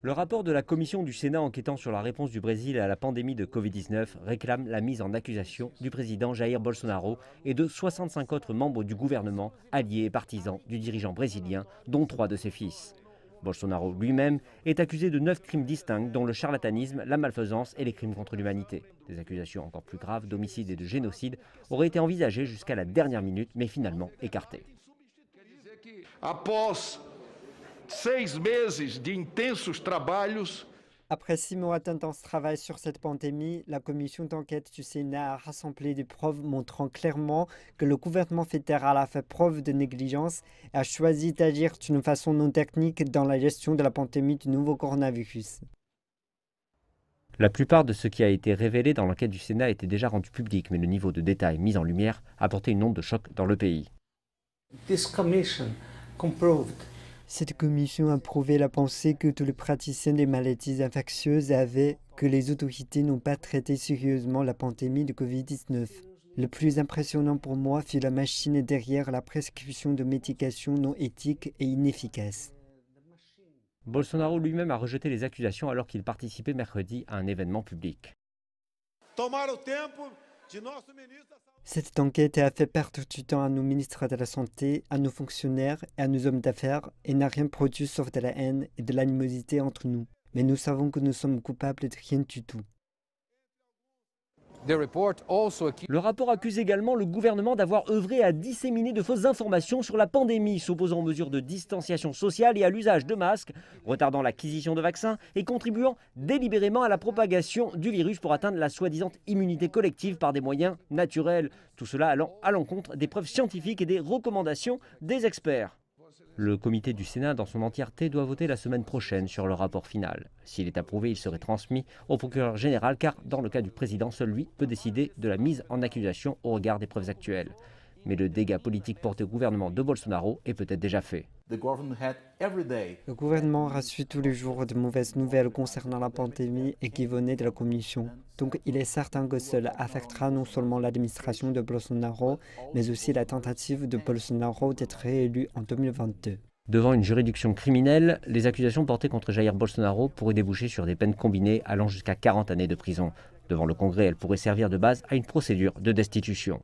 Le rapport de la commission du Sénat enquêtant sur la réponse du Brésil à la pandémie de Covid-19 réclame la mise en accusation du président Jair Bolsonaro et de 65 autres membres du gouvernement, alliés et partisans du dirigeant brésilien, dont trois de ses fils. Bolsonaro lui-même est accusé de neuf crimes distincts, dont le charlatanisme, la malfaisance et les crimes contre l'humanité. Des accusations encore plus graves d'homicide et de génocide auraient été envisagées jusqu'à la dernière minute, mais finalement écartées. Après six mois d'intense travail sur cette pandémie, la commission d'enquête du Sénat a rassemblé des preuves montrant clairement que le gouvernement fédéral a fait preuve de négligence et a choisi d'agir d'une façon non technique dans la gestion de la pandémie du nouveau coronavirus. La plupart de ce qui a été révélé dans l'enquête du Sénat était déjà rendu public, mais le niveau de détail mis en lumière a porté une onde de choc dans le pays. commission cette commission a prouvé la pensée que tous les praticiens des maladies infectieuses avaient que les autorités n'ont pas traité sérieusement la pandémie de Covid-19. Le plus impressionnant pour moi fut la machine derrière la prescription de médications non éthiques et inefficaces. Bolsonaro lui-même a rejeté les accusations alors qu'il participait mercredi à un événement public. Cette enquête a fait perdre du temps à nos ministres de la Santé, à nos fonctionnaires et à nos hommes d'affaires et n'a rien produit sauf de la haine et de l'animosité entre nous. Mais nous savons que nous sommes coupables de rien du tout. Le rapport accuse également le gouvernement d'avoir œuvré à disséminer de fausses informations sur la pandémie, s'opposant aux mesures de distanciation sociale et à l'usage de masques, retardant l'acquisition de vaccins et contribuant délibérément à la propagation du virus pour atteindre la soi-disant immunité collective par des moyens naturels. Tout cela allant à l'encontre des preuves scientifiques et des recommandations des experts. Le comité du Sénat dans son entièreté doit voter la semaine prochaine sur le rapport final. S'il est approuvé, il serait transmis au procureur général car dans le cas du président, seul lui peut décider de la mise en accusation au regard des preuves actuelles. Mais le dégât politique porté au gouvernement de Bolsonaro est peut-être déjà fait. Le gouvernement reçut tous les jours de mauvaises nouvelles concernant la pandémie et qui venaient de la Commission. Donc il est certain que cela affectera non seulement l'administration de Bolsonaro, mais aussi la tentative de Bolsonaro d'être réélu en 2022. Devant une juridiction criminelle, les accusations portées contre Jair Bolsonaro pourraient déboucher sur des peines combinées allant jusqu'à 40 années de prison. Devant le Congrès, elles pourraient servir de base à une procédure de destitution.